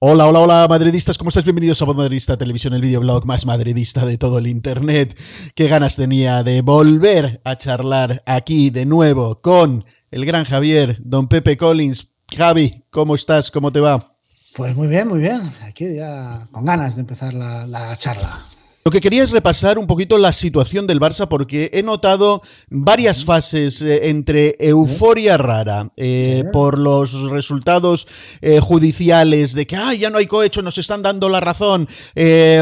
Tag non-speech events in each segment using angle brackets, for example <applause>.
Hola, hola, hola, madridistas, ¿cómo estás? Bienvenidos a Voz Madridista Televisión, el videoblog más madridista de todo el internet. Qué ganas tenía de volver a charlar aquí de nuevo con el gran Javier, don Pepe Collins. Javi, ¿cómo estás? ¿Cómo te va? Pues muy bien, muy bien. Aquí ya con ganas de empezar la, la charla. Lo que quería es repasar un poquito la situación del Barça porque he notado varias fases eh, entre euforia rara eh, por los resultados eh, judiciales de que ah, ya no hay cohecho, nos están dando la razón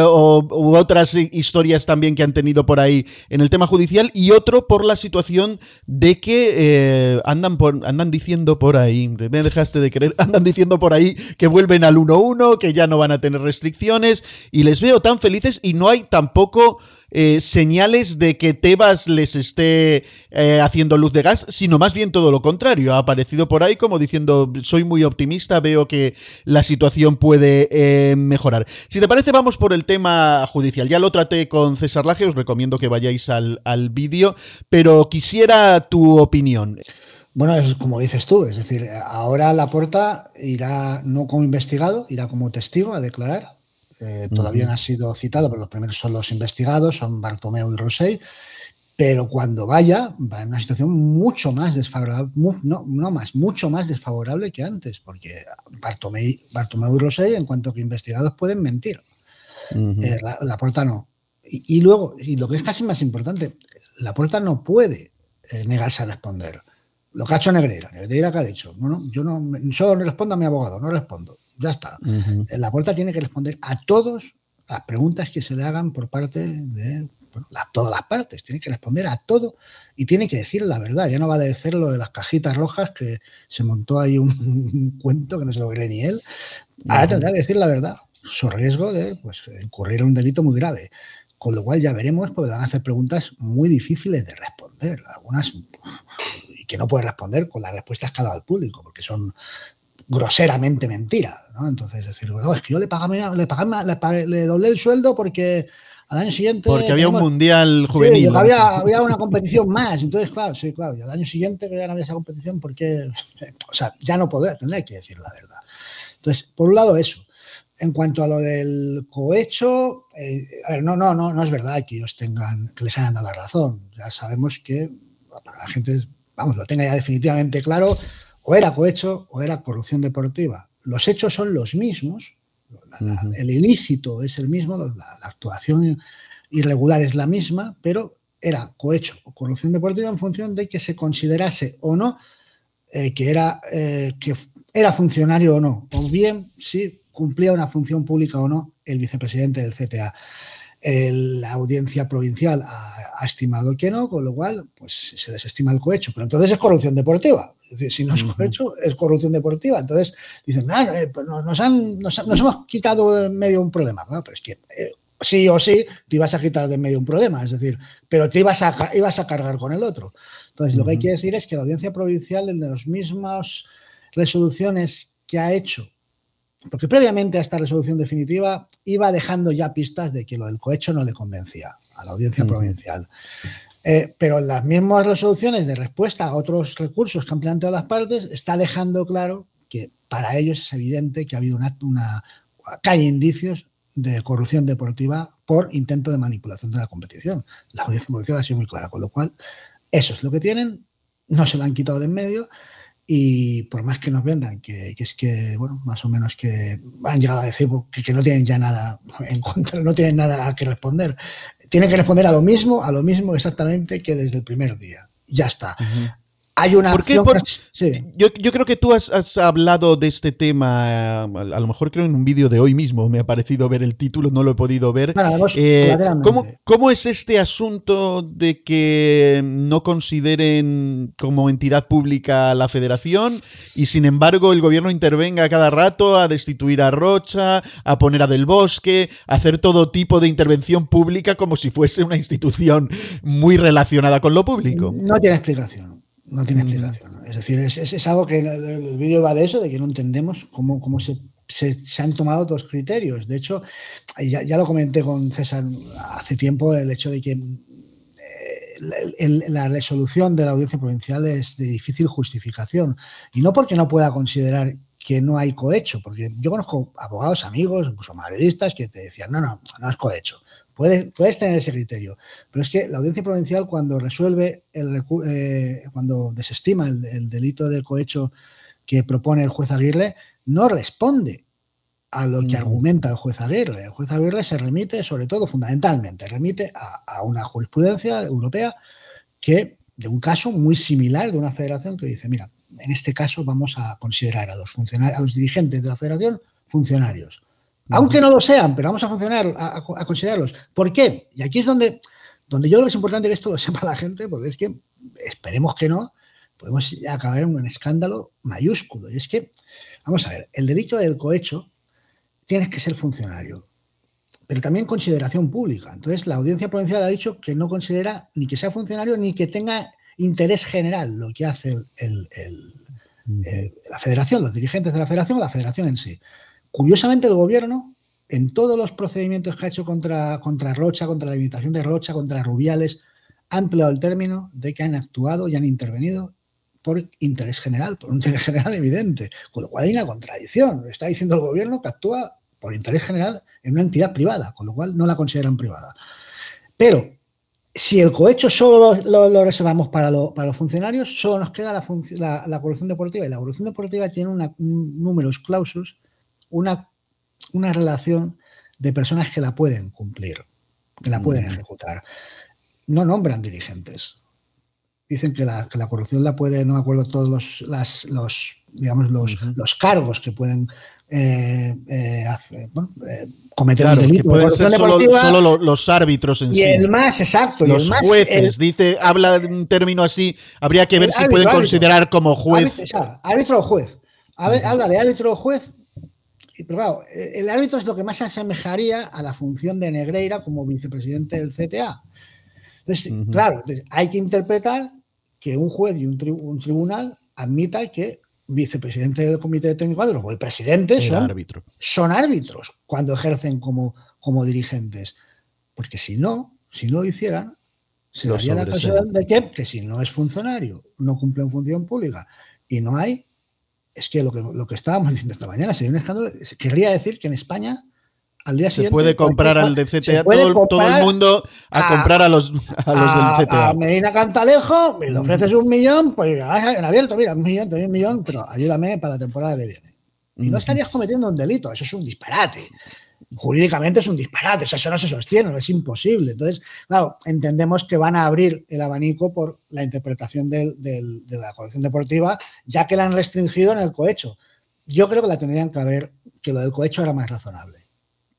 o, u otras historias también que han tenido por ahí en el tema judicial y otro por la situación de que andan, por, andan diciendo por ahí, me dejaste de creer, <laughs> andan diciendo por ahí que vuelven al 1-1, que ya no van a tener restricciones y les veo tan felices y no hay tampoco eh, señales de que Tebas les esté eh, haciendo luz de gas, sino más bien todo lo contrario. Ha aparecido por ahí como diciendo, soy muy optimista, veo que la situación puede eh, mejorar. Si te parece, vamos por el tema judicial. Ya lo traté con César Laje, os recomiendo que vayáis al, al vídeo, pero quisiera tu opinión. Bueno, es como dices tú, es decir, ahora la puerta irá no como investigado, irá como testigo a declarar, eh, todavía no ha sido citado, pero los primeros son los investigados, son Bartomeu y Rosell. Pero cuando vaya, va en una situación mucho más desfavorable, no, más, mucho más desfavorable que antes, porque Bartomeu, y Rosell, en cuanto que investigados, pueden mentir. Eh, la, puerta no. Y, luego, y lo que es casi más importante, la puerta no puede eh, negarse a responder. Lo que ha hecho Negreira, Negreira que ha dicho, no, no, yo no, respondo a mi abogado, no respondo. Ya está. Eh, la puerta tiene que responder a todas las preguntas que se le hagan por parte de todas las partes. Tiene que responder a todo y tiene que decir la verdad. Ya no vale decir lo de las cajitas rojas que se montó ahí un, <laughs> cuento que no se lo cree ni él. Ahora tendrá que decir la verdad, su riesgo de pues, incurrir en un delito muy grave. Con lo cual ya veremos, porque van a hacer preguntas muy difíciles de responder. Algunas que no puede responder con las respuestas que ha dado al público, porque son groseramente mentira. ¿no? Entonces, decir, bueno, es que yo le le, le, doblé el sueldo porque al año siguiente. Porque había un mundial juvenil. había, había, una competición más. Entonces, claro, sí, claro. Y al año siguiente que ya no había esa competición, porque. <laughs> O sea, ya no podrá, tendrá que decir la verdad. Entonces, por un lado, eso. En cuanto a lo del cohecho, eh, a ver, no, no, no, no es verdad que ellos tengan, que les hayan dado la razón. Ya sabemos que la gente, vamos, lo tenga ya definitivamente claro, o era cohecho o era corrupción deportiva. Los hechos son los mismos, el ilícito es el mismo, la, actuación irregular es la misma, pero era cohecho o corrupción deportiva en función de que se considerase o no eh, que, era, eh, que era funcionario o no, o bien si cumplía una función pública o no el vicepresidente del CTA. la audiencia provincial ha, ha, estimado que no, con lo cual pues, se desestima el cohecho. Pero entonces es corrupción deportiva si no es cohecho, es corrupción deportiva. Entonces, dicen, ah, eh, pues nos, hemos quitado de medio un problema. pero es que eh, sí o sí te ibas a quitar de medio un problema, es decir, pero te ibas a, ibas a cargar con el otro. Entonces, lo que hay que decir es que la audiencia provincial, en las mismas resoluciones que ha hecho, porque previamente a esta resolución definitiva iba dejando ya pistas de que lo del cohecho no le convencía a la audiencia provincial. Eh, pero las mismas resoluciones de respuesta a otros recursos que han planteado las partes está dejando claro que para ellos es evidente que ha habido una, que hay indicios de corrupción deportiva por intento de manipulación de la competición. La audiencia policial ha sido muy clara, con lo cual eso es lo que tienen, no se lo han quitado de en medio y por más que nos vendan, que, es que, bueno, más o menos que han llegado a decir pues, que, no tienen ya nada <laughs> en contra, no tienen nada que responder. Tienen que responder a lo mismo, a lo mismo exactamente que desde el primer día. Ya está. Hay una yo, creo que tú has, hablado de este tema, eh, a, lo mejor creo en un vídeo de hoy mismo, me ha parecido ver el título, no lo he podido ver. Eh, ¿cómo, ¿cómo, es este asunto de que no consideren como entidad pública la federación y sin embargo el gobierno intervenga cada rato a destituir a Rocha, a poner a Del Bosque, a hacer todo tipo de intervención pública como si fuese una institución muy relacionada con lo público? No tiene explicación. No tiene mm. explicación. Es decir, es, es, algo que el vídeo va de eso, de que no entendemos cómo, cómo se, se, han tomado dos criterios. De hecho, ya, lo comenté con César hace tiempo, el hecho de que eh, la resolución de la audiencia provincial es de difícil justificación. Y no porque no pueda considerar que no hay cohecho, porque yo conozco abogados, amigos, incluso madridistas, que te decían, no, no, no es cohecho. Puedes, puedes tener ese criterio, pero es que la audiencia provincial cuando resuelve, el, eh, cuando desestima el, delito de cohecho que propone el juez Aguirre, no responde a lo que mm. argumenta el juez Aguirre. El juez Aguirre se remite, sobre todo, fundamentalmente, remite a, a, una jurisprudencia europea que, de un caso muy similar de una federación que dice, mira, en este caso vamos a considerar a los, funcionarios, a los dirigentes de la federación funcionarios. Aunque no lo sean, pero vamos a funcionar, a, considerarlos. ¿Por qué? Y aquí es donde, donde yo creo que es importante que esto lo sepa la gente, porque es que esperemos que no, podemos acabar en un escándalo mayúsculo. Y es que, vamos a ver, el delito del cohecho tienes que ser funcionario, pero también consideración pública. Entonces, la audiencia provincial ha dicho que no considera ni que sea funcionario ni que tenga interés general lo que hace eh, la federación, los dirigentes de la federación, la federación en sí. Curiosamente, el gobierno, en todos los procedimientos que ha hecho contra, contra Rocha, contra la limitación de Rocha, contra Rubiales, ha empleado el término de que han actuado y han intervenido por interés general, por un interés general evidente, con lo cual hay una contradicción. Está diciendo el gobierno que actúa por interés general en una entidad privada, con lo cual no la consideran privada. Pero si el cohecho solo lo, reservamos para, para, los funcionarios, solo nos queda la, la, corrupción deportiva. Y la corrupción deportiva tiene un números clausus, una relación de personas que la pueden cumplir, que la pueden mm. ejecutar. No nombran dirigentes dicen que la, corrupción la puede, no me acuerdo todos los, digamos, los, cargos que pueden eh, eh, eh, cometer claro, delito. solo, los, árbitros en y el más, exacto. Los y el más, jueces, habla de un término así, habría que ver si pueden considerar como juez. Árbitro, o, juez. Habla de árbitro o juez, pero claro, el árbitro es lo que más se asemejaría a la función de Negreira como vicepresidente del CTA. Entonces, claro, hay que interpretar que un juez y un, tribunal admita que vicepresidente del comité técnico o el presidente son, son, árbitros cuando ejercen como, como dirigentes. Porque si no, si no lo hicieran, se daría la posibilidad de que, que si no es funcionario, no cumple en función pública y no hay, es que lo que, lo que estábamos <laughs> diciendo esta mañana sería un escándalo, querría decir que en España al día Se puede pues, comprar pues, al pues, de CTA, todo, el mundo a, comprar a los, a del CTA. Medina Cantalejo, me le mm. ofreces un millón, pues ah, en abierto, mira, un millón, te doy un millón, pero ayúdame para la temporada que viene. Y no mm. estarías cometiendo un delito, eso es un disparate. Jurídicamente es un disparate, o sea, eso no se sostiene, es imposible. Entonces, claro, entendemos que van a abrir el abanico por la interpretación de la colección deportiva, ya que la han restringido en el cohecho. Yo creo que la tendrían que haber, que lo del cohecho era más razonable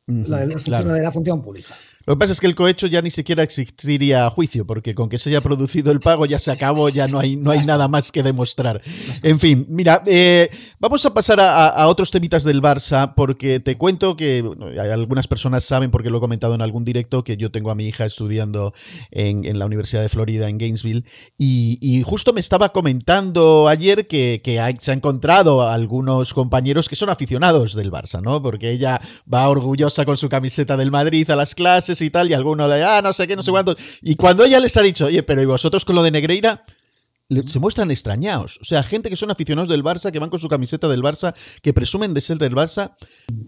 la, de la, función, de la función pública. Lo que pasa es que el cohecho ya ni siquiera existiría a juicio, porque con que se haya producido el pago ya se acabó, ya no hay, no hay nada más que demostrar. En fin, mira, eh, vamos a pasar a, otros temitas del Barça, porque te cuento que algunas personas saben, porque lo he comentado en algún directo, que yo tengo a mi hija estudiando en, la Universidad de Florida, en Gainesville, y, justo me estaba comentando ayer que, se ha encontrado a algunos compañeros que son aficionados del Barça, ¿no? Porque ella va orgullosa con su camiseta del Madrid a las clases, y tal, y alguno de ah, no sé qué, no sé mm. cuánto. Y cuando ella les ha dicho, oye, pero ¿y vosotros con lo de Negreira? se muestran extrañados. O sea, gente que son aficionados del Barça, que van con su camiseta del Barça, que presumen de ser del Barça,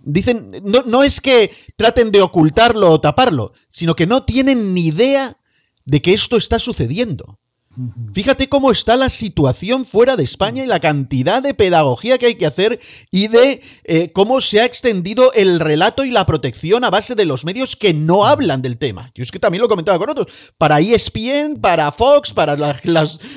dicen, no, no es que traten de ocultarlo o taparlo, sino que no tienen ni idea de que esto está sucediendo. Fíjate cómo está la situación fuera de España y la cantidad de pedagogía que hay que hacer y de eh, cómo se ha extendido el relato y la protección a base de los medios que no hablan del tema. Yo es que también lo comentaba con otros. Para ESPN, para Fox, para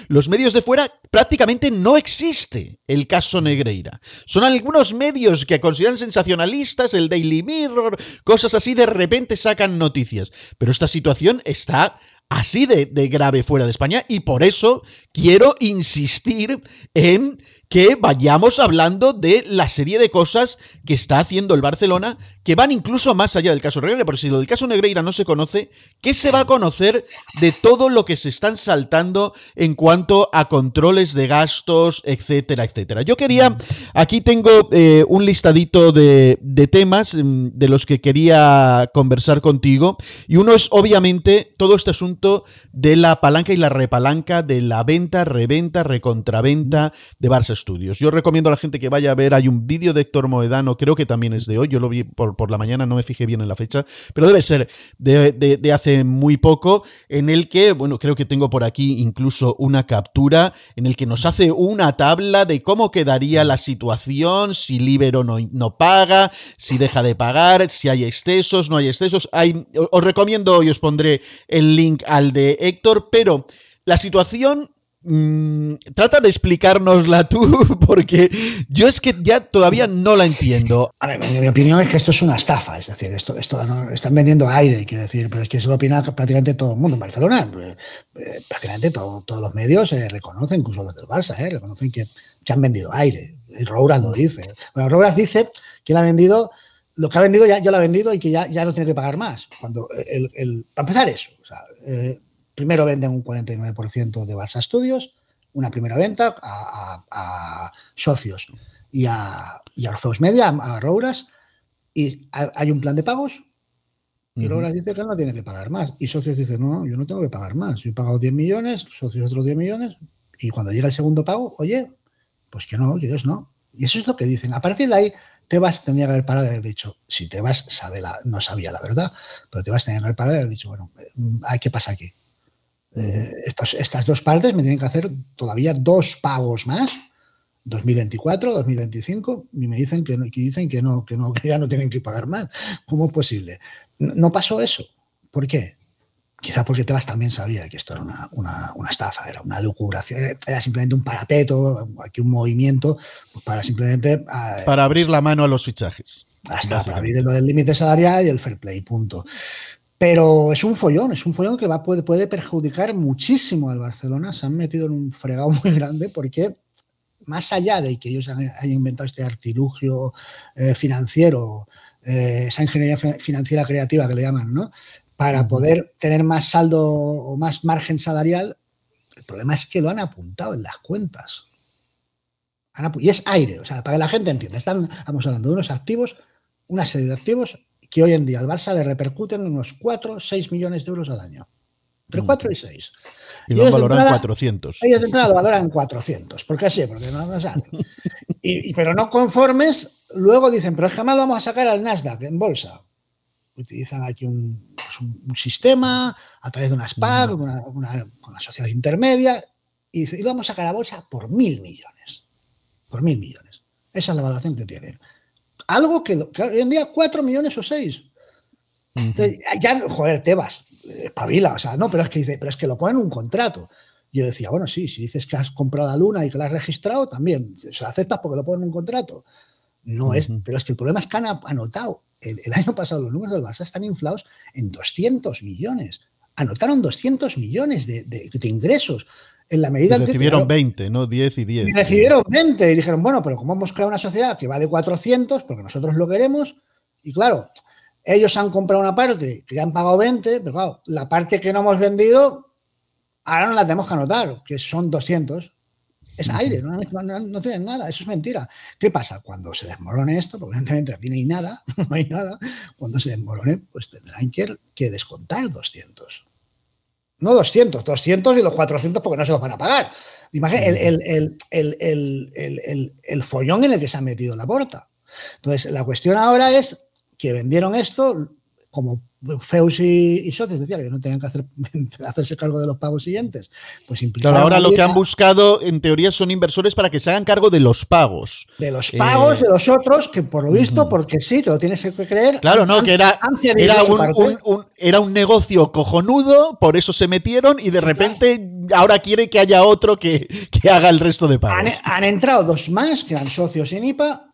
los medios de fuera, prácticamente no existe el caso Negreira. Son algunos medios que consideran sensacionalistas, el Daily Mirror, cosas así, de repente sacan noticias. Pero esta situación está así de, grave fuera de España y por eso quiero insistir en que vayamos hablando de la serie de cosas que está haciendo el Barcelona, que van incluso más allá del caso Negreira, porque si lo del caso Negreira no se conoce, ¿qué se va a conocer de todo lo que se están saltando en cuanto a controles de gastos, etcétera, etcétera? Yo quería, aquí tengo eh, un listadito de, temas mm, de los que quería conversar contigo, y uno es obviamente todo este asunto de la palanca y la repalanca, de la venta, reventa, recontraventa de Barcelona estudios. Yo recomiendo a la gente que vaya a ver, hay un vídeo de Héctor Moedano, creo que también es de hoy, yo lo vi por, por la mañana, no me fijé bien en la fecha, pero debe ser de, hace muy poco, en el que, bueno, creo que tengo por aquí incluso una captura, en el que nos hace una tabla de cómo quedaría la situación, si Libero no, no paga, si deja de pagar, si hay excesos, no hay excesos. Hay, os recomiendo, y os pondré el link al de Héctor, pero la situación Mm, trata de explicárnosla tú, <laughs> porque yo es que ya todavía no la entiendo. mi, opinión es que esto es una estafa, es decir, esto, están vendiendo aire, quiero decir, pero es que eso lo opina prácticamente todo el mundo en Barcelona. Eh, eh, prácticamente todos los medios eh, reconocen, incluso los del Barça, reconocen que se han vendido aire. Y Rouras lo dice. Bueno, Rouras dice que ha vendido. Lo que ha vendido ya, lo ha vendido y que ya, no tiene que pagar más. Cuando el, para empezar eso, o primero venden un 49% de Barça Studios, una primera venta a, socios y a, y Media, a, Rouras, y hay un plan de pagos. Y dice que no tiene que pagar más. Y Socios dicen, no, yo no tengo que pagar más. Yo he pagado 10 millones, Socios otros 10 millones. Y cuando llega el segundo pago, oye, pues que no, ellos no. Y eso es lo que dicen. A partir de ahí, Tebas tenía que haber parado de haber dicho, si Tebas sabe no sabía la verdad, pero Tebas tenía que haber parado y haber dicho, bueno, mm, hay que pasa aquí. Eh, estas dos partes me tienen que hacer todavía dos pagos más, 2024, 2025, y me dicen que, que dicen que no, que no, ya no tienen que pagar más. ¿Cómo es posible? No, pasó eso. ¿Por qué? Quizá porque Tebas también sabía que esto era una, una, estafa, era una lucubración, era simplemente un parapeto, aquí un movimiento, pues para simplemente... Ah, para abrir la mano a los fichajes. Hasta para abrir lo del límite salarial y el fair play, punto. Pero es un follón, es un follón que puede, perjudicar muchísimo al Barcelona. Se han metido en un fregado <laughs> muy grande porque más allá de que ellos hayan inventado este artilugio eh, financiero, eh, esa ingeniería financiera creativa que le llaman, ¿no? Para poder tener más saldo o más margen salarial, el problema es que lo han apuntado en las cuentas. y es aire, o sea, para que la gente entienda, están, estamos hablando de unos activos, una serie de activos que hoy en día al Barça le repercuten unos 4 o 6 millones de euros al año. Entre 4 mm. y 6. Y, lo valoran 400. Ellos de entrada lo valoran 400. ¿Por qué así? Porque no lo saben. <laughs> pero no conformes, luego dicen, pero es que además lo vamos a sacar al Nasdaq en bolsa. Utilizan aquí un, pues sistema a través de una SPAC, mm. una, sociedad intermedia, y, lo vamos a sacar a bolsa por mil millones. Por mil millones. Esa es la valoración que tienen. Algo que, hoy en día 4 millones o 6. Entonces, ya, joder, Tebas, eh, espabila, o sea, no, pero es que pero es que lo ponen en un contrato. Yo decía, bueno, sí, si dices que has comprado la luna y que la has registrado, también, ¿se sea, aceptas porque lo ponen en un contrato. No es, pero es que el problema es que han anotado. El, año pasado los números del Barça están inflados en 200 millones. Anotaron 200 millones de, de ingresos en medida Recibieron 20, ¿no? 10 y 10. Y recibieron 20 y dijeron, bueno, pero como hemos creado una sociedad que vale 400, porque nosotros lo queremos, y claro, ellos han comprado una parte que ya han pagado 20, pero claro, la parte que no hemos vendido, ahora no la tenemos que anotar, que son 200. Es aire, no, tienen nada, eso es mentira. ¿Qué pasa? Cuando se desmorone esto, porque evidentemente aquí no hay nada, <laughs> no hay nada, cuando se desmorone, pues tendrán que, que descontar 200. No 200, 200 y los 400 porque no se los van a pagar. imagínate el, el, el, follón en el que se ha metido la puerta Entonces, la cuestión ahora es que vendieron esto, como Feus y, Socios decía que no tenían que hacer, <laughs> hacerse cargo de los pagos siguientes. Pues ahora lo que han buscado en teoría son inversores para que se hagan cargo de los pagos. De los eh, pagos de los otros, que por lo visto, porque sí, te lo tienes que creer. Claro, no, que era, un, negocio cojonudo, por eso se metieron y de repente ahora quiere que haya otro que, haga el resto de pagos. Han, han entrado dos más, que eran socios en IPA,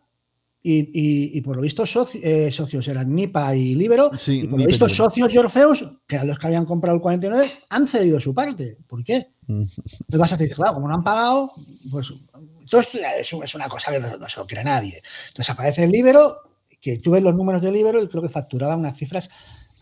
y, por lo visto eh, socios eran Nipa y Libero. y por lo visto socios y Orfeos, que eran los que habían comprado el 49, han cedido su parte. ¿Por qué? Mm. Entonces vas a decir, claro, como no han pagado, pues todo esto es, una cosa que no, se lo quiere nadie. Entonces aparece el Libero, que tú ves los números de Libero y creo que facturaba unas cifras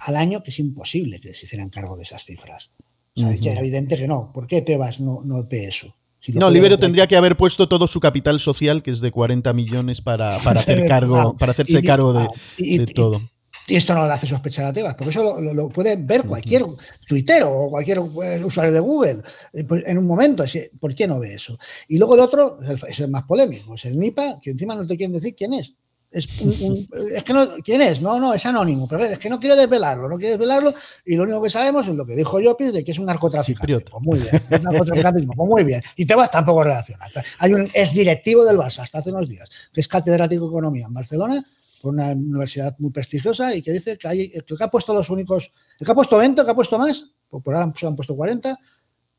al año que es imposible que se hicieran cargo de esas cifras. O sea, era evidente que no. ¿Por qué Tebas no, no eso? no, Libero tendría que haber puesto todo su capital social, que es de 40 millones, para, <laughs> hacer cargo, ah, para hacerse cargo de, ah, todo. Y esto no lo hace sospechar a Tebas, porque eso lo, puede ver cualquier Twitter o cualquier eh, usuario de Google eh, pues, en un momento. ¿Por qué no ve eso? Y luego el otro es el más polémico, es el NIPA, que encima no te quieren decir quién es. Es, un, que no, ¿quién es? No, no, es anónimo, pero es que no quiere desvelarlo, no quiere desvelarlo y lo único que sabemos es lo que dijo Yopi, de que es un narcotraficante. Pues muy bien, un narcotraficante, pues muy bien. Y tampoco relaciona. Hay un directivo del Barça hasta hace unos días, que es catedrático de economía en Barcelona, por una universidad muy prestigiosa y que dice que, hay, que ha puesto los únicos, que ha puesto 20, que ha puesto más, pues por ahora se han puesto 40,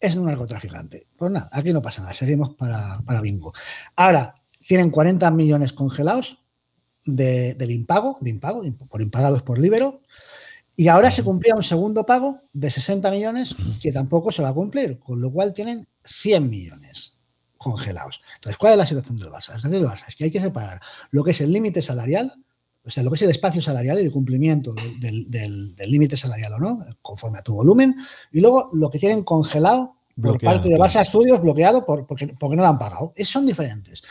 es un narcotraficante. Pues nada, aquí no pasa nada, seguimos para, para bingo. Ahora, tienen 40 millones congelados de, del impago, de impago, por impagados por libero, y ahora se cumplía un segundo pago de 60 millones que tampoco se va a cumplir, con lo cual tienen 100 millones congelados. Entonces, ¿cuál es la situación del Barça? La situación del Barça es que hay que separar lo que es el límite salarial, o sea, lo que es el espacio salarial y el cumplimiento del límite salarial o no, conforme a tu volumen, y luego lo que tienen congelado por parte de Barça Estudios bloqueado por, porque, porque no lo han pagado. Es, son diferentes.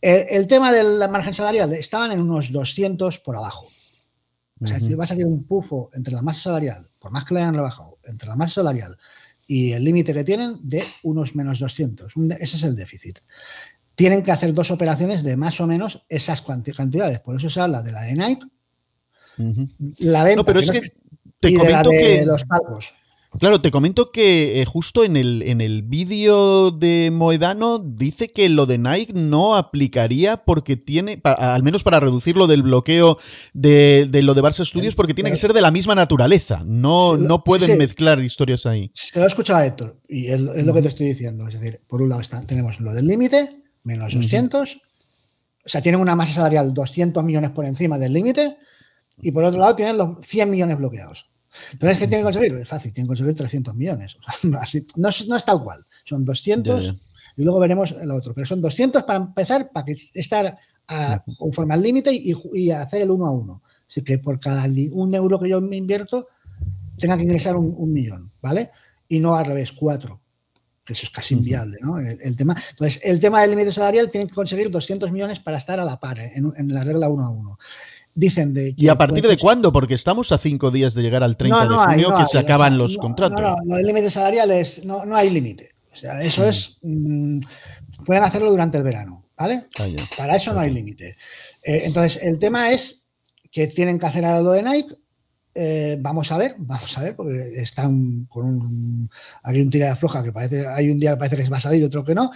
El, tema de la margen salarial, estaban en unos 200 por abajo. O sea, vas a salir un pufo entre la masa salarial, por más que la hayan rebajado, entre la masa salarial y el límite que tienen de unos menos 200. Ese es el déficit. Tienen que hacer dos operaciones de más o menos esas cantidades. Por eso se habla de la de Nike, la venta pero y de los pagos. Claro, te comento que eh, justo en el, en el vídeo de Moedano dice que lo de Nike no aplicaría porque tiene, al menos para reducir lo del bloqueo de, lo de Barça Studios, porque tiene que ser de la misma naturaleza. No, no pueden mezclar historias ahí. Se lo he escuchado a Héctor y es, lo que te estoy diciendo. Es decir, por un lado tenemos lo del límite, menos 200. O sea, tienen una masa salarial 200 millones por encima del límite y por otro lado tienen los 100 millones bloqueados. Entonces, ¿qué tiene que conseguir? Es fácil, tiene que conseguir 300 millones. <laughs> no, es, tal cual, son 200 y luego veremos el otro. Pero son 200 para empezar, para que estar a, conforme al límite y, hacer el uno a uno. Así que por cada un euro que yo me invierto, tenga que ingresar un, un millón, ¿vale? Y no al revés, cuatro. Eso es casi inviable, ¿no? El, tema, entonces, el tema del límite salarial tiene que conseguir 200 millones para estar a la par, ¿eh? en, la regla 1 a 1. Dicen de ¿Y a partir de cuándo? Porque estamos a cinco días de llegar al 30 de junio que se acaban los contratos. No, no, el límite salarial es, no, hay límite. O sea, eso es, mm, pueden hacerlo durante el verano, ¿vale? Ah, para eso no hay límite. Eh, entonces, el tema es que tienen que hacer algo lo de Nike, eh, vamos a ver, vamos a ver, porque están con un. Aquí un tira de floja que parece. Hay un día que parece que les va a salir, otro que no.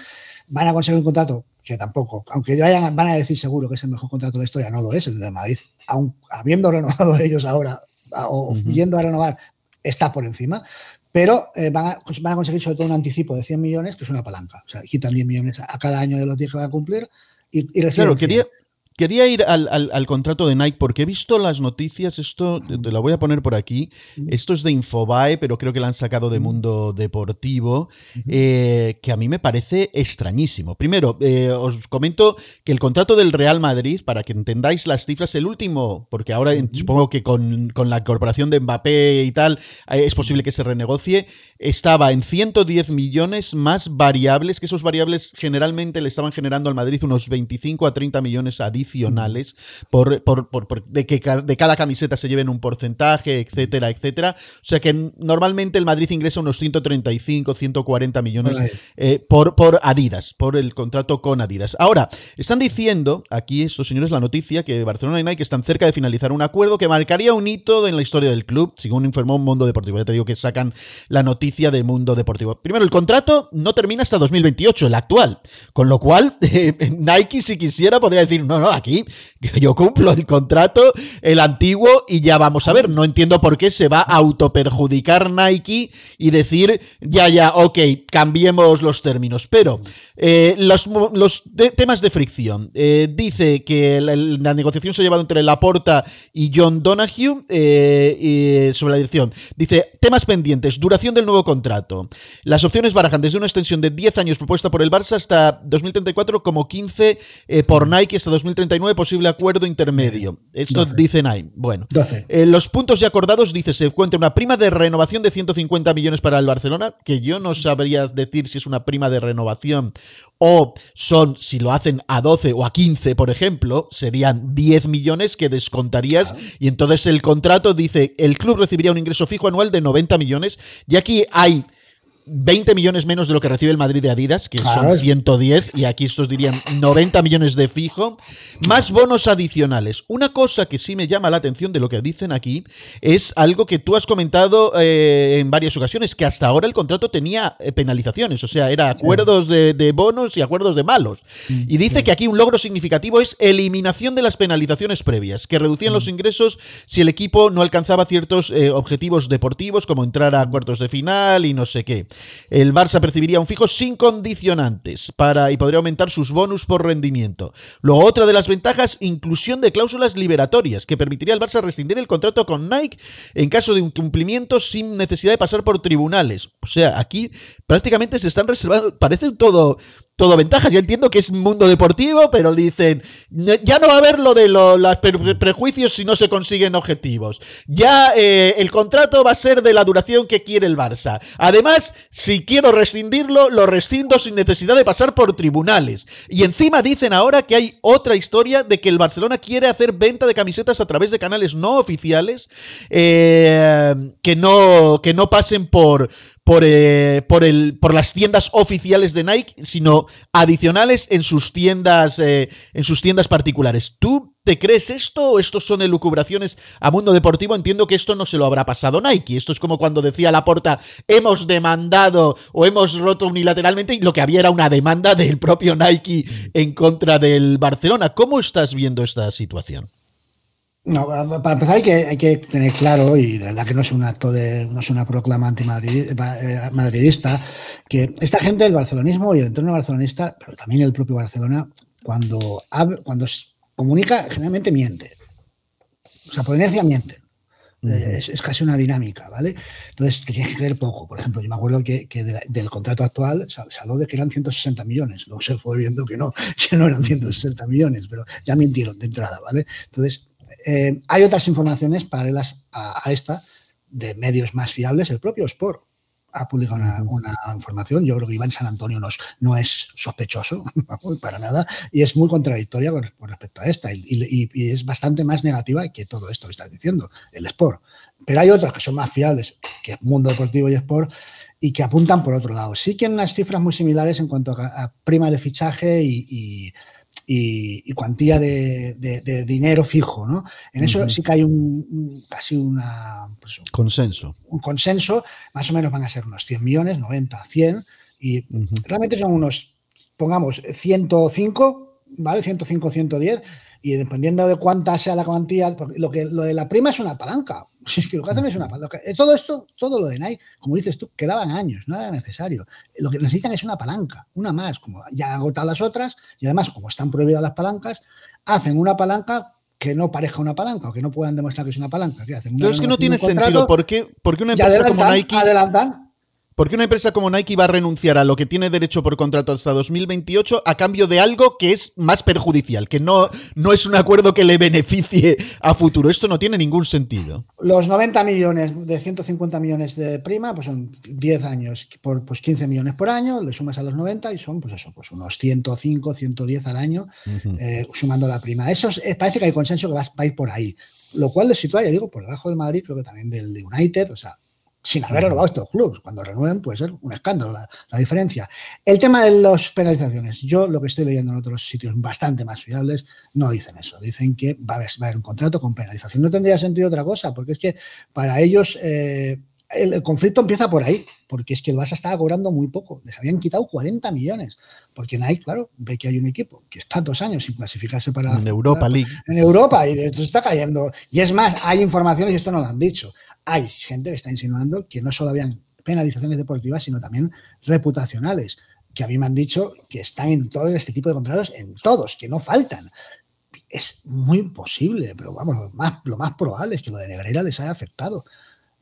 Van a conseguir un contrato que tampoco, aunque vayan, van a decir seguro que es el mejor contrato de la historia, no lo es el de Madrid. Aun habiendo renovado <laughs> ellos ahora, o viendo yendo a renovar, está por encima. Pero eh, pues van, a, conseguir sobre todo un anticipo de 100 millones, que es una palanca. O sea, quitan 10 millones a, cada año de los 10 que van a cumplir. Y, y claro, Quería ir al, contrato de Nike porque he visto las noticias, esto lo voy a poner por aquí, esto es de Infobae, pero creo que la han sacado de Mundo Deportivo, eh, que a mí me parece extrañísimo. Primero, eh, os comento que el contrato del Real Madrid, para que entendáis las cifras, el último, porque ahora supongo que con, la corporación de Mbappé y tal, eh, es posible que se renegocie, estaba en 110 millones más variables, que esos variables generalmente le estaban generando al Madrid unos 25 a 30 millones a día adicionales por, por, por, de que de cada camiseta se lleven un porcentaje, etcétera, etcétera. O sea que normalmente el Madrid ingresa unos 135, 140 millones eh, por, por Adidas, por el contrato con Adidas. Ahora, están diciendo aquí estos señores la noticia que Barcelona y Nike están cerca de finalizar un acuerdo que marcaría un hito en la historia del club, según informó Mundo Deportivo. Ya te digo que sacan la noticia del Mundo Deportivo. Primero, el contrato no termina hasta 2028, el actual, con lo cual <laughs> eh, Nike si quisiera podría decir, no, no, aquí yo, cumplo el contrato, el antiguo, y ya vamos a ver. No entiendo por qué se va a autoperjudicar Nike y decir, ya, ya, ok, cambiemos los términos. Pero eh, los, los temas de fricción. Eh, dice que la, negociación se ha llevado entre Laporta y John Donahue eh, sobre la dirección. Dice, temas pendientes, duración del nuevo contrato. Las opciones barajan desde una extensión de 10 años propuesta por el Barça hasta 2034 como 15 por Nike hasta 2034 39 posible acuerdo intermedio. Esto dice dicen Bueno, 12. Eh, los puntos ya acordados, dice, se cuenta una prima de renovación de 150 millones para el Barcelona, que yo no sabría decir si es una prima de renovación o son, si lo hacen a 12 o a 15, por ejemplo, serían 10 millones que descontarías y entonces el contrato dice, el club recibiría un ingreso fijo anual de 90 millones y aquí hay 20 millones menos de lo que recibe el Madrid de Adidas, que son 110, y aquí estos dirían 90 millones de fijo, más bonos adicionales. Una cosa que sí me llama la atención de lo que dicen aquí es algo que tú has comentado eh, en varias ocasiones, que hasta ahora el contrato tenía eh, penalizaciones, o sea, era acuerdos de, bonos y acuerdos de malos. Mm, y dice que aquí un logro significativo es eliminación de las penalizaciones previas, que reducían los mm. ingresos si el equipo no alcanzaba ciertos eh, objetivos deportivos, como entrar a cuartos de final y no sé qué. El Barça percibiría un fijo sin condicionantes para, y podría aumentar sus bonus por rendimiento. Luego, otra de las ventajas, inclusión de cláusulas liberatorias, que permitiría al Barça rescindir el contrato con Nike en caso de incumplimiento sin necesidad de pasar por tribunales. O sea, aquí prácticamente se están reservando, parece todo todo ventaja, Yo entiendo que es un mundo deportivo, pero dicen, ya no va a haber lo de los prejuicios si no se consiguen objetivos. Ya eh, el contrato va a ser de la duración que quiere el Barça. Además, si quiero rescindirlo, lo rescindo sin necesidad de pasar por tribunales. Y encima dicen ahora que hay otra historia de que el Barcelona quiere hacer venta de camisetas a través de canales no oficiales eh, que, no, que no pasen por, por, eh, por, el, por las tiendas oficiales de Nike, sino adicionales en sus tiendas, eh, en sus tiendas particulares. ¿Tú te crees esto o estos son elucubraciones a mundo deportivo? Entiendo que esto no se lo habrá pasado Nike. Esto es como cuando decía Laporta, hemos demandado o hemos roto unilateralmente y lo que había era una demanda del propio Nike en contra del Barcelona. ¿Cómo estás viendo esta situación? No, para empezar hay que, hay que tener claro, y de verdad que no es un acto de, no es una proclama eh, madridista, que esta gente del barcelonismo y el entorno barcelonista, pero también el propio Barcelona, cuando, cuando comunica, generalmente miente. O sea, por inercia mienten. Eh, es, casi una dinámica, ¿vale? Entonces tiene que creer poco. Por ejemplo, yo me acuerdo que, del contrato actual se habló de que eran 160 millones. Luego se fue viendo que no, <laughs> que no eran 160 millones, pero ya mintieron de entrada, ¿vale? Entonces eh, hay otras informaciones paralelas a, esta de medios más fiables. El propio Sport ha publicado una, información. Yo creo que Iván San Antonio no es, sospechoso <laughs> para nada y es muy contradictoria con, respecto a esta y, es bastante más negativa que todo esto que estás diciendo, el Sport. Pero hay otras que son más fiables que Mundo Deportivo y Sport y que apuntan por otro lado. Sí que en unas cifras muy similares en cuanto a, prima de fichaje y y, cuantía de, dinero fijo, ¿no? En eso sí que hay un, casi una, pues, un, consenso. Un consenso, más o menos van a ser unos 100 millones, 90, 100, y realmente son unos, pongamos, 105 ¿vale? 105, 110, y dependiendo de cuánta sea la cuantía, lo, que, lo de la prima es una palanca, <laughs> que lo que hacen es una palanca. Eh, todo esto, todo lo de Nike, como dices tú, quedaban años, no era necesario. Lo que necesitan es una palanca, una más, como ya han agotado las otras, y además, como están prohibidas las palancas, hacen una palanca que no parezca una palanca o que no puedan demostrar que es una palanca. Pero es que no tiene sentido. ¿Por qué, porque una empresa como Nike. ¿Por qué una empresa como Nike va a renunciar a lo que tiene derecho por contrato hasta 2028 a cambio de algo que es más perjudicial, que no, no es un acuerdo que le beneficie a futuro? Esto no tiene ningún sentido. Los 90 millones de 150 millones de prima, pues son 10 años, por, pues 15 millones por año, le sumas a los 90 y son pues eso, pues unos 105, 110 al año, eh, sumando la prima. Eso eh, parece que hay consenso que vas a ir por ahí, lo cual le sitúa, ya digo, por debajo del Madrid, creo que también del United, o sea, sin haber mm. renovado estos clubes. Cuando renueven puede ser un escándalo la, diferencia. El tema de las penalizaciones. Yo lo que estoy leyendo en otros sitios bastante más fiables no dicen eso. Dicen que va a haber, un contrato con penalización. No tendría sentido otra cosa, porque es que para ellos... Eh, el conflicto empieza por ahí, porque es que el Barça estaba cobrando muy poco. Les habían quitado 40 millones. Porque Nike, claro, ve que hay un equipo que está dos años sin clasificarse para. En Europa League. En Europa, y de hecho está cayendo. Y es más, hay informaciones, y esto no lo han dicho. Hay gente que está insinuando que no solo habían penalizaciones deportivas, sino también reputacionales. Que a mí me han dicho que están en todo este tipo de contratos, en todos, que no faltan es muy posible, pero vamos, lo más, lo más probable es que lo de Negreira les haya afectado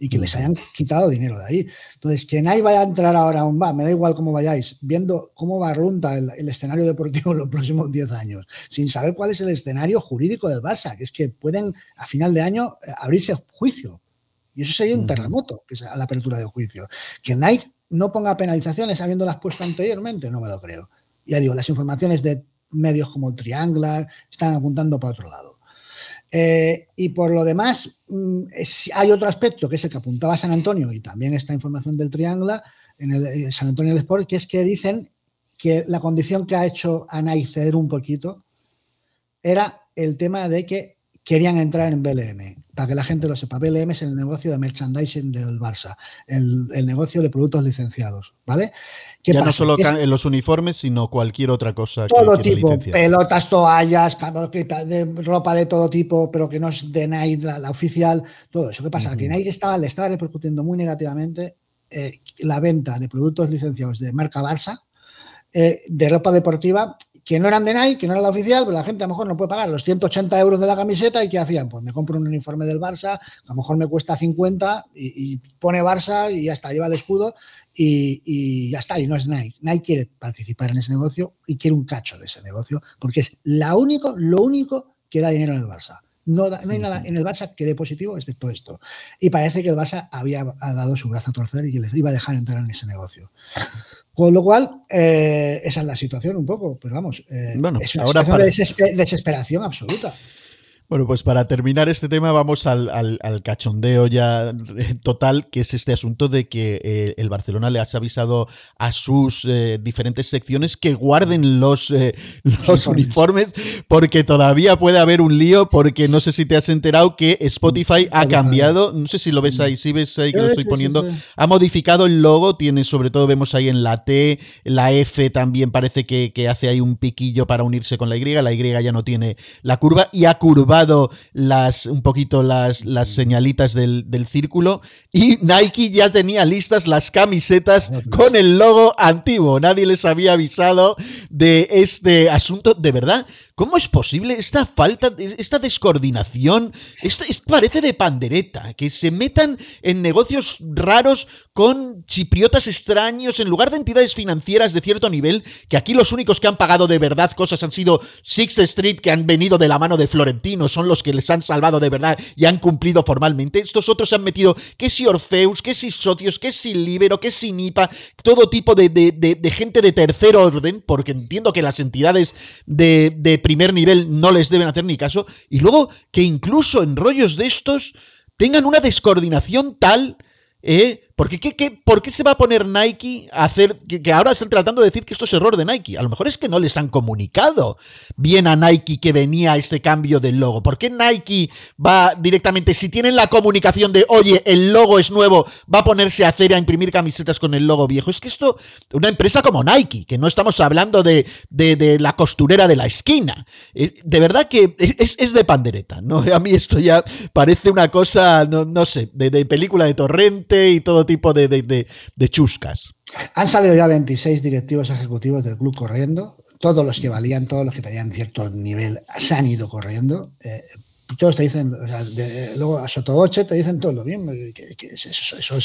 y que les hayan quitado dinero de ahí. Entonces, que Nike vaya a entrar ahora a un bar, me da igual cómo vayáis, viendo cómo va runta el, el, escenario deportivo en los próximos 10 <laughs> años, sin saber cuál es el escenario jurídico del Barça, que es que pueden a final de año eh, abrirse juicio. Y eso sería un terremoto, que es a la apertura de juicio. Que Nike no ponga penalizaciones habiéndolas puesto anteriormente, no me lo creo. Ya digo, las informaciones de medios como Triangla están apuntando para otro lado. Eh, y por lo demás, mm, hay otro aspecto que es el que apuntaba San Antonio y también esta información del Triangla en el eh, San Antonio del Sport, que es que dicen que la condición que ha hecho a Nike ceder un poquito era el tema de que querían entrar en BLM para que la gente lo sepa, BLM es el negocio de merchandising del Barça, el, negocio de productos licenciados, ¿vale? ya no solo en los uniformes, sino cualquier otra cosa. Todo tipo, pelotas, toallas, ropa de todo tipo, pero que no es de Nike, la, oficial, todo eso. ¿Qué pasa? Que Nike estaba, le estaba repercutiendo muy negativamente eh, la venta de productos licenciados de marca Barça, eh, de ropa deportiva que no eran de Nike, que no era la oficial, pero pues la gente a lo mejor no puede pagar los 180 euros de la camiseta y ¿qué hacían? Pues me compro un uniforme del Barça, a lo mejor me cuesta 50 y, pone Barça y ya está, lleva el escudo y, ya está, y no es Nike. Nike quiere participar en ese negocio y quiere un cacho de ese negocio porque es la único, lo único que da dinero en el Barça. No, no hay nada en el Barça que dé positivo excepto esto. Y parece que el Barça había dado su brazo a torcer y que les iba a dejar entrar en ese negocio. Con lo cual, eh, esa es la situación un poco, pero vamos, eh, es una situación de desesperación absoluta. Bueno, pues para terminar este tema vamos al, al, cachondeo ya total, que es este asunto de que eh, el Barcelona le has avisado a sus eh, diferentes secciones que guarden los, eh, los uniformes porque todavía puede haber un lío, porque no sé si te has enterado que Spotify ha cambiado, no sé si lo ves mm. ahí, si ves ahí que lo estoy poniendo, ha modificado el logo, tiene sobre todo, vemos ahí en la T, la F también parece que, que hace ahí un piquillo para unirse con la Y, la Y ya no tiene la curva y ha curvado las, un poquito las, las señalitas del, círculo y Nike ya tenía listas las camisetas con el logo antiguo. Nadie les había avisado de este asunto. De verdad, ¿cómo es posible esta falta, esta descoordinación? Esto es, parece de pandereta, que se metan en negocios raros con chipriotas extraños en lugar de entidades financieras de cierto nivel, que aquí los únicos que han pagado de verdad cosas han sido Sixth Street, que han venido de la mano de Florentinos son los que les han salvado de verdad y han cumplido formalmente. Estos otros se han metido que si Orfeus, que si Socios, que si Libero, que si Nipa, todo tipo de, de, de gente de tercer orden, porque entiendo que las entidades de primer nivel no les deben hacer ni caso. Y luego que incluso en rollos de estos tengan una descoordinación tal eh, por qué se va a poner Nike a hacer, que, ahora están tratando de decir que esto es error de Nike? A lo mejor es que no les han comunicado bien a Nike que venía este cambio del logo. ¿Por qué Nike va directamente, si tienen la comunicación de, oye, el logo es nuevo, va a ponerse a hacer, a imprimir camisetas con el logo viejo? Es que esto, una empresa como Nike, que no estamos hablando de, la costurera de la esquina, eh, de verdad que es, de pandereta, ¿no? <laughs> A mí esto ya parece una cosa, no, sé, de película de torrente y todo tipo de, de, chuscas. Han salido ya 26 directivos ejecutivos del club corriendo, todos los que valían, todos los que tenían cierto nivel se han ido corriendo. Eh, todos te dicen, luego a Sotoboche te dicen todo lo mismo, que, eso,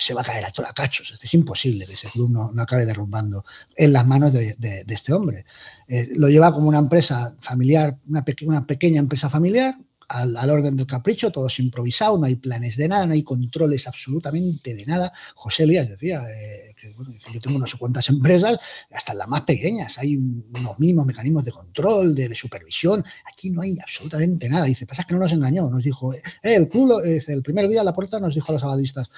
se va a caer a tola cachos, es imposible que ese club no, acabe derrumbando en las manos de, este hombre. Eh, lo lleva como una empresa familiar, una, una pequeña empresa familiar, al, orden del capricho, todo es improvisado, no hay planes de nada, no hay controles absolutamente de nada. José Elías decía, eh, que, bueno, yo tengo unas sé empresas, hasta las más pequeñas, hay unos mínimos mecanismos de control, de, supervisión, aquí no hay absolutamente nada. Dice, pasa que no nos engañó, nos dijo, eh, el culo, eh, el primer día a la puerta nos dijo a los abadistas,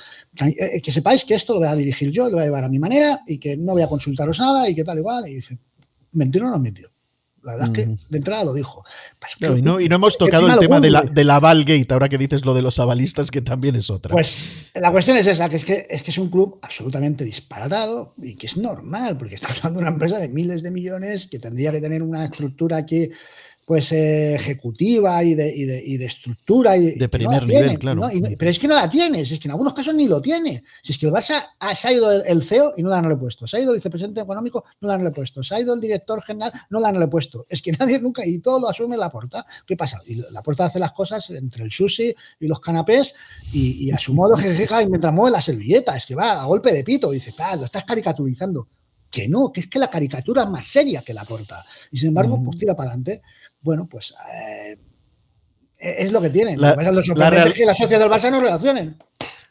que sepáis que esto lo voy a dirigir yo, lo voy a llevar a mi manera y que no voy a consultaros nada y que tal igual. Y dice, mentir o no mentir. La verdad es que mm. de entrada lo dijo. y, no, hemos tocado el tema de la, de ahora que dices lo de los avalistas, que también es otra. Pues la cuestión es esa, que es que es, que es un club absolutamente disparatado y que es normal, porque estamos hablando de una empresa de miles de millones que tendría que tener una estructura que pues eh, ejecutiva y de, y, de, y de, estructura. Y, de primer nivel, claro. pero es que no la tienes, es que en algunos casos ni lo tiene. Si es que el Barça ha, se ido el, CEO y no la han repuesto, se ha ido el vicepresidente económico, no la han repuesto, se ha ido el director general, no la han repuesto. Es que <laughs> nadie nunca, y todo lo asume la porta. ¿Qué pasa? Y la puerta hace las cosas entre el sushi y los canapés y, a su modo <laughs> jejeja y mientras mueve la servilleta, es que va a golpe de pito, y dice, claro, lo estás caricaturizando que no, que es que la caricatura es más seria que la porta. Y sin embargo, mm. pues tira para adelante bueno, pues eh, e-, es lo que tienen. lo que pasa la real... es que la sociedad del Barça no relacionen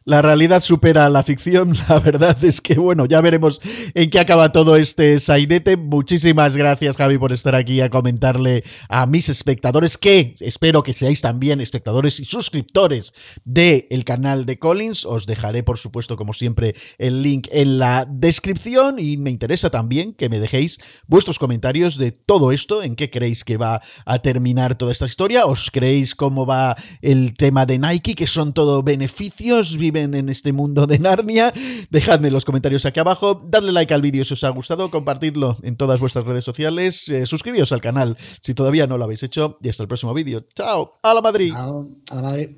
la realidad supera a la ficción. <laughs> La verdad es que, bueno, ya veremos en qué acaba todo este sainete. Muchísimas gracias, Javi, por estar aquí a comentarle a mis espectadores, que espero que seáis también espectadores y suscriptores del canal de Collins. Os dejaré, por supuesto, como siempre, el link en la descripción. Y me interesa también que me dejéis vuestros comentarios de todo esto, en qué creéis que va a terminar toda esta historia. ¿Os creéis cómo va el tema de Nike, que son todo beneficios? en este mundo de Narnia. Dejadme los comentarios aquí abajo, dadle like al vídeo si os ha gustado, compartidlo en todas vuestras redes sociales, suscribiros eh, suscribíos al canal si todavía no lo habéis hecho y hasta el próximo vídeo. Chao, a la Madrid.